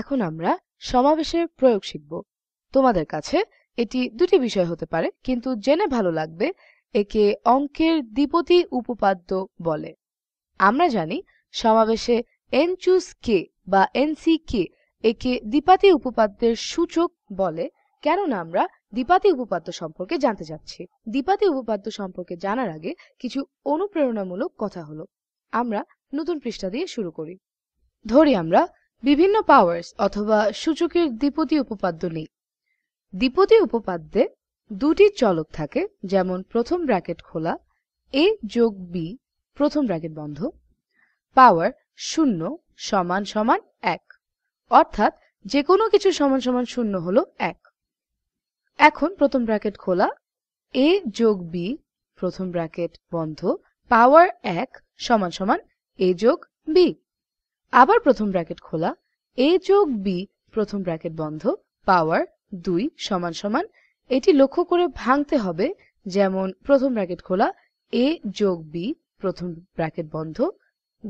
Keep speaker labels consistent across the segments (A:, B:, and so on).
A: এখন আমরা সমাবেশের প্রয়োগ শিখব তোমাদের কাছে এটি দুটি বিষয় হতে পারে কিন্তু জেনে ভালো লাগবে একে অঙ্কের দ্বিপতি উপপাদ্য বলে আমরা জানি সমাবেশে এন চুস কে বা এনসি কে একে দ্বিপাতি উপপাদ্যের সূচক বলে কেননা আমরা দ্বিপাতি উপপাদ্য সম্পর্কে জানতে যাচ্ছি দ্বিপাতি উপপাদ্য সম্পর্কে জানার আগে কিছু অনুপ্রেরণামূলক কথা হলো আমরা নতুন পৃষ্ঠা দিয়ে শুরু করি ধরি আমরা বিভিন্ন পাওয়ারস অথবা সূচকের দ্বিপতি উপপাদ্য নেই দ্বিপতি উপপাদ্যে দুটি চলক থাকে যেমন প্রথম ব্র্যাকেট খোলা এ যোগ বি প্রথম ব্র্যাকেট বন্ধ পাওয়ার শূন্য সমান সমান এক অর্থাৎ যে কোনো কিছু সমান সমান শূন্য হল এক এখন প্রথম ব্র্যাকেট খোলা এ যোগ বি প্রথম ব্র্যাকেট বন্ধ পাওয়ার এক সমান সমান এ যোগ বি আবার প্রথম ব্র্যাকেট খোলা এ যোগ বি প্রথম ব্র্যাকেট বন্ধ পাওয়ার দুই সমান সমান এটি লক্ষ্য করে ভাঙতে হবে যেমন প্রথম ব্র্যাকেট খোলা এ যোগ বি প্রথম ব্র্যাকেট বন্ধ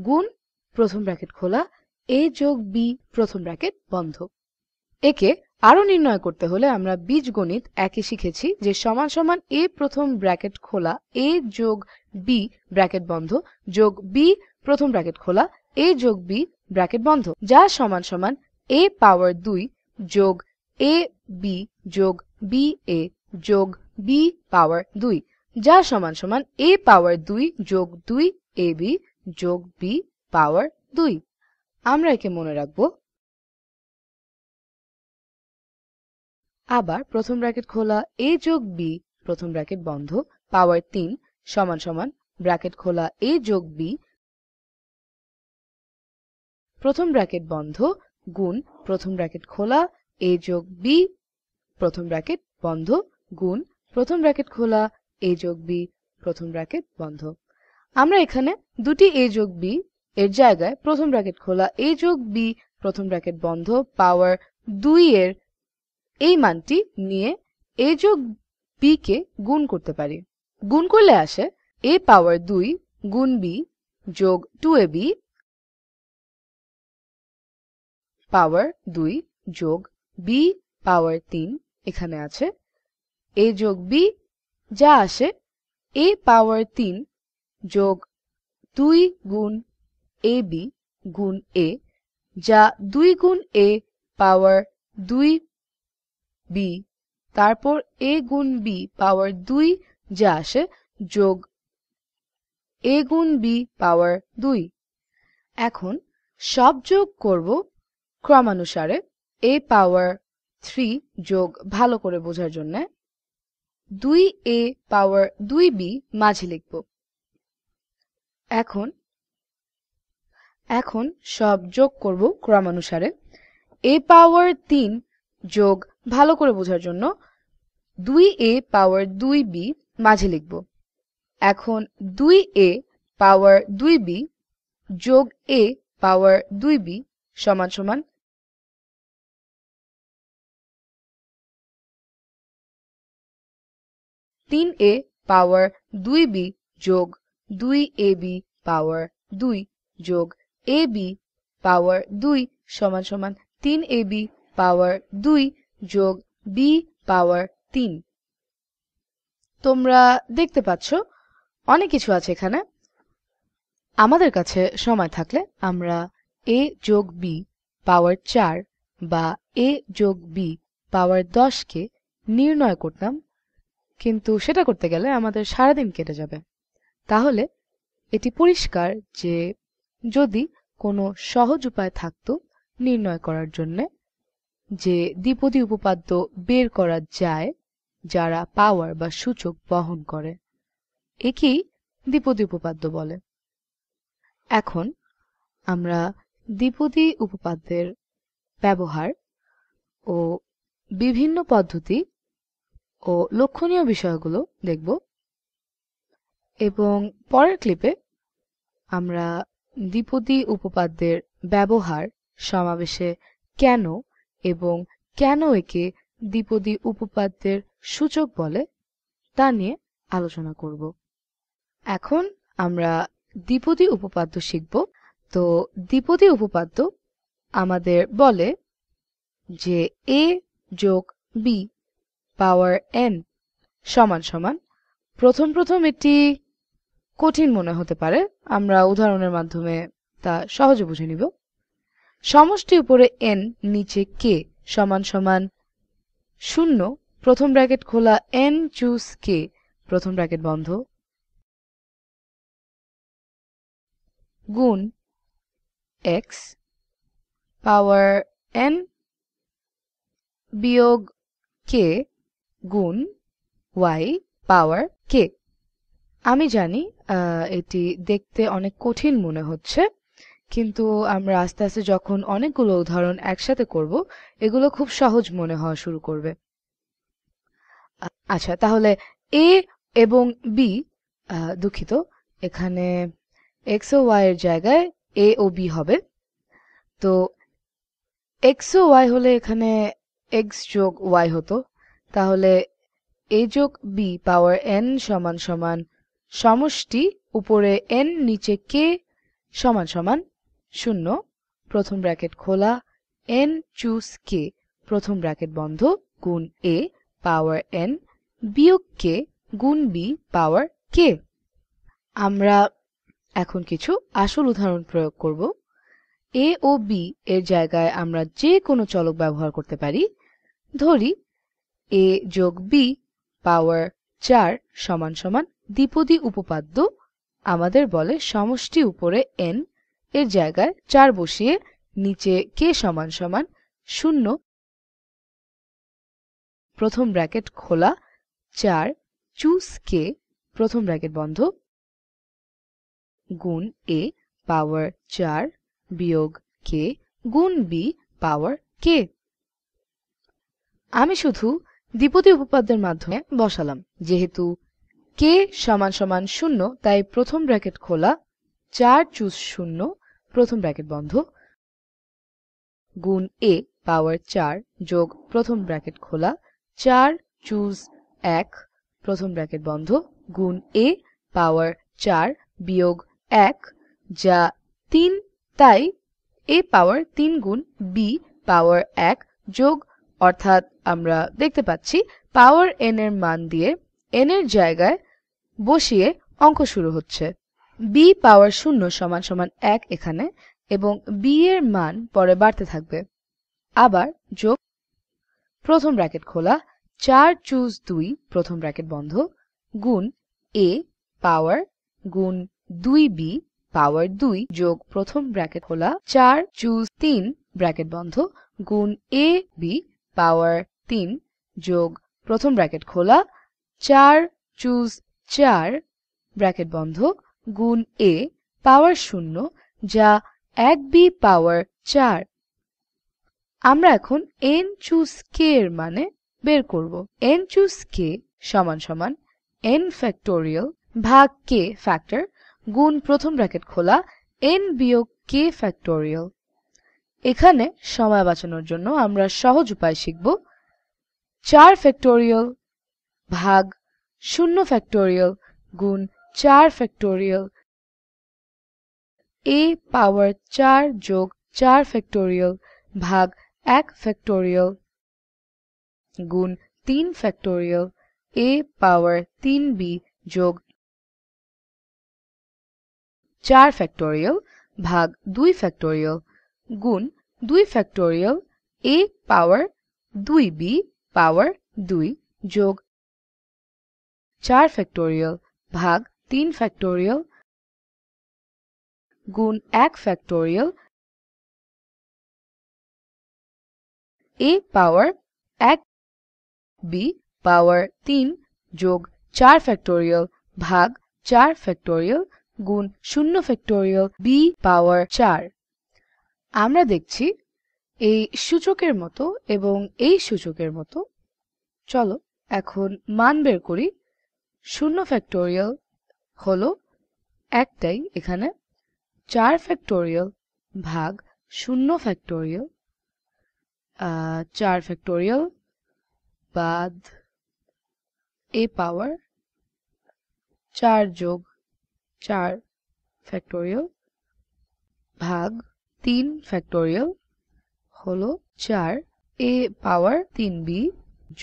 A: গুণ প্রথম ব্র্যাকেট খোলা এ যোগ বি প্রথম ব্র্যাকেট বন্ধ একে আরও নির্ণয় করতে হলে আমরা বীজগণিত একে শিখেছি যে সমান সমান এ প্রথম ব্র্যাকেট খোলা এ যোগ বি ব্র্যাকেট বন্ধ যোগ বি প্রথম ব্র্যাকেট খোলা এ যোগ বি ব্র্যাকেট বন্ধ যা সমান সমান এ পাওয়ার দুই যোগ এ বি যোগ বি এ যোগ বি পাওয়ার দুই যা সমান সমান এ পাওয়ার দুই যোগ দুই এ বি যোগ বি পাওয়ার দুই আমরা একে মনে রাখব আবার প্রথম ব্র্যাকেট খোলা এ যোগ বি প্রথম ব্র্যাকেট বন্ধ পাওয়ার তিন সমান সমান ব্র্যাকেট খোলা এ যোগ বি প্রথম ব্র্যাকেট বন্ধ গুণ প্রথম ব্র্যাকেট খোলা এ যোগ বি প্রথম ব্র্যাকেট বন্ধ গুণ প্রথম ব্র্যাকেট খোলা এ যোগ বি প্রথম ব্র্যাকেট বন্ধ আমরা এখানে দুটি এ যোগ বি এর জায়গায় প্রথম ব্র্যাকেট খোলা এ যোগ বি প্রথম ব্র্যাকেট বন্ধ পাওয়ার দুই এর এই মানটি নিয়ে এ যোগ বি কে গুণ করতে পারি গুণ করলে আসে এ পাওয়ার দুই গুণ বি যোগ টু এ বি পাওয়ার দুই যোগ বি পাওয়ার তিন এখানে আছে এ যোগ বি যা আসে এ পাওয়ার তিন যোগ দুই গুণ এ বি গুণ এ যা দুই গুণ এ পাওয়ার দুই বি তারপর এ গুণ বি পাওয়ার দুই যা আসে যোগ এ গুণ বি পাওয়ার দুই এখন সব যোগ করব ক্রমানুসারে এ পাওয়ার থ্রি যোগ ভালো করে বোঝার জন্যে দুই এ পাওয়ার দুই বি মাঝে লিখব এখন এখন সব যোগ করব ক্রমানুসারে এ পাওয়ার তিন যোগ ভালো করে বোঝার জন্য দুই এ পাওয়ার দুই বি মাঝে লিখব এখন দুই এ পাওয়ার দুই বি যোগ এ পাওয়ার দুই বি সমান সমান তিন এ পাওয়ার দুই বি যোগ দুই এ বি পাওয়ার দুই যোগ এ বি পাওয়ার দুই সমান সমান তিন এ বি পাওয়ার দুই যোগ বি পাওয়ার তিন তোমরা দেখতে পাচ্ছ অনেক কিছু আছে এখানে আমাদের কাছে সময় থাকলে আমরা এ যোগ বি পাওয়ার চার বা এ যোগ বি পাওয়ার দশকে নির্ণয় করতাম কিন্তু সেটা করতে গেলে আমাদের সারাদিন কেটে যাবে তাহলে এটি পরিষ্কার যে যদি কোনো সহজ উপায় থাকতো নির্ণয় করার জন্যে যে দ্বিপদী উপপাদ্য বের করা যায় যারা পাওয়ার বা সূচক বহন করে একেই দ্বিপদী উপপাদ্য বলে এখন আমরা দ্বিপদী উপপাদ্যের ব্যবহার ও বিভিন্ন পদ্ধতি ও লক্ষণীয় বিষয়গুলো দেখব এবং পরের ক্লিপে আমরা দ্বিপদী উপপাদ্যের ব্যবহার সমাবেশে কেন এবং কেন একে দ্বিপদী উপপাদ্যের সূচক বলে তা নিয়ে আলোচনা করব এখন আমরা দ্বিপদী উপপাদ্য শিখব তো দ্বিপদী উপপাদ্য আমাদের বলে যে এ যোগ বি পাওয়ার এন সমান সমান প্রথম প্রথম এটি কঠিন মনে হতে পারে আমরা উদাহরণের মাধ্যমে তা সহজে বুঝে নিব সমষ্টি উপরে এন নিচে কে সমান সমান শূন্য প্রথম ব্র্যাকেট খোলা এন চুজ কে প্রথম ব্র্যাকেট বন্ধ গুণ এক্স পাওয়ার এন বিয়োগ কে গুণ ওয়াই পাওয়ার কে আমি জানি এটি দেখতে অনেক কঠিন মনে হচ্ছে কিন্তু আমরা আস্তে আস্তে যখন অনেকগুলো উদাহরণ একসাথে করব এগুলো খুব সহজ মনে হওয়া শুরু করবে আচ্ছা তাহলে এ এবং বি দুঃখিত এখানে এক্স ও ওয়াই এর জায়গায় এ ও বি হবে তো এক্স ও ওয়াই হলে এখানে এক্স যোগ ওয়াই হতো তাহলে এ যোগ বি পাওয়ার এন সমান সমান সমষ্টি উপরে এন নিচে কে সমান সমান শূন্য প্রথম ব্র্যাকেট খোলা এন চুজ কে প্রথম ব্র্যাকেট বন্ধ গুণ এ পাওয়ার এন বিয়োগ কে গুণ বি পাওয়ার কে আমরা এখন কিছু আসল উদাহরণ প্রয়োগ করব এ ও বি এর জায়গায় আমরা যে কোনো চলক ব্যবহার করতে পারি ধরি a যোগ b পাওয়ার ৪ সমান সমান দ্বিপদী উপপাদ্য আমাদের বলে সমষ্টি উপরে n এর জায়গায় ৪ বসিয়ে নিচে k সমান সমান শূন্য প্রথম ব্র্যাকেট খোলা ৪ চুজ k প্রথম ব্র্যাকেট বন্ধ গুণ a পাওয়ার ৪ বিয়োগ k গুণ b পাওয়ার k আমি শুধু দ্বিপদী উপপাদ্যের মাধ্যমে বসালাম যেহেতু কে সমান সমান শূন্য তাই প্রথম ব্র্যাকেট খোলা চার চুজ শূন্য প্রথম ব্র্যাকেট বন্ধ গুণ এ পাওয়ার চার যোগ প্রথম ব্র্যাকেট খোলা চার চুজ এক প্রথম ব্র্যাকেট বন্ধ গুণ এ পাওয়ার চার বিয়োগ এক যা তিন তাই এ পাওয়ার তিন গুণ বি পাওয়ার এক যোগ অর্থাৎ আমরা দেখতে পাচ্ছি পাওয়ার এন এর মান দিয়ে এন এর জায়গায় বসিয়ে অঙ্ক শুরু হচ্ছে বি পাওয়ার শূন্য সমান সমান এক এখানে এবং বি এর মান পরে বাড়তে থাকবে আবার যোগ প্রথম ব্র্যাকেট খোলা চার চুজ দুই প্রথম ব্র্যাকেট বন্ধ গুণ এ পাওয়ার গুণ দুই বি পাওয়ার দুই যোগ প্রথম ব্র্যাকেট খোলা চার চুজ তিন ব্র্যাকেট বন্ধ গুণ এ বি পাওয়ার তিন যোগ প্রথম ব্র্যাকেট খোলা চার চুজ চার ব্র্যাকেট বন্ধ গুণ এ পাওয়ার শূন্য যা এক বি পাওয়ার চার আমরা এখন এন চুজ কে এর মানে বের করব এন চুজ কে সমান সমান এন ফ্যাক্টোরিয়াল ভাগ কে ফ্যাক্টর গুণ প্রথম ব্র্যাকেট খোলা এন বিয়োগ কে ফ্যাক্টোরিয়াল এখানে সময় বাঁচানোর জন্য আমরা সহজ উপায় শিখব চার ফ্যাক্টোরিয়াল ভাগ শূন্য ফ্যাক্টোরিয়াল গুণ চার ফ্যাক্টোরিয়াল এ পাওয়ার চার যোগ চার ফ্যাক্টোরিয়াল ভাগ এক ফ্যাক্টোরিয়াল গুণ তিন ফ্যাক্টোরিয়াল এ পাওয়ার তিন বি যোগ চার ফ্যাক্টোরিয়াল ভাগ দুই ফ্যাক্টোরিয়াল গুণ 2 ফ্যাক্টরিয়াল a পাওয়ার 2b পাওয়ার 2 যোগ 4 ফ্যাক্টরিয়াল ভাগ 3 ফ্যাক্টরিয়াল গুণ 1 factorial a power 1 b power 3 যোগ 4 ফ্যাক্টরিয়াল ভাগ 4 ফ্যাক্টরিয়াল গুণ 0 ফ্যাক্টরিয়াল b পাওয়ার 4 আমরা দেখছি এই সূচকের মতো এবং এই সূচকের মতো চলো এখন মান বের করি শূন্য ফ্যাক্টরিয়াল হলো একটাই এখানে চার ফ্যাক্টোরিয়াল ভাগ শূন্য ফ্যাক্টরিয়াল চার ফ্যাক্টোরিয়াল বাদ এ পাওয়ার চার যোগ চার ফ্যাক্টরিয়াল ভাগ তিন ফ্যাক্টোরিয়াল হলো চার এ পাওয়ার তিন বি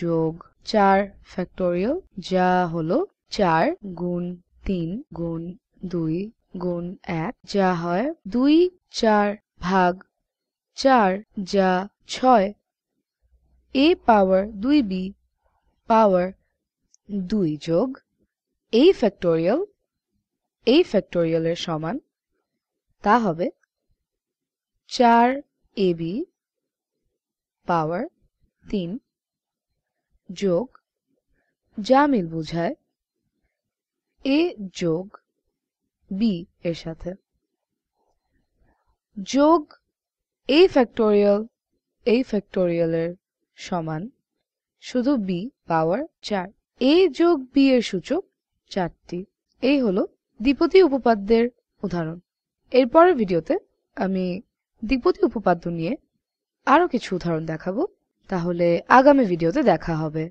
A: যোগ চার ফ্যাক্টোরিয়াল যা হলো চার গুণ তিন গুণ দুই গুণ এক যা হয় দুই চার ভাগ চার যা ছয় এ পাওয়ার দুই বি পাওয়ার দুই যোগ এই ফ্যাক্টোরিয়াল এই ফ্যাক্টোরিয়ালের সমান তা হবে চার এবি পাওয়ার তিন যোগ যা মিল বুঝায় এ যোগ বি এর সাথে যোগ এ ফ্যাক্টোরিয়াল এ ফ্যাক্টোরিয়ালের সমান শুধু বি পাওয়ার চার এ যোগ বি এর সূচক চারটি এই হলো দ্বিপতি উপপাদ্যের উদাহরণ এরপরের ভিডিওতে আমি দ্বিপদী উপপাদ্য নিয়ে আরও কিছু উদাহরণ দেখাবো তাহলে আগামী ভিডিওতে দেখা হবে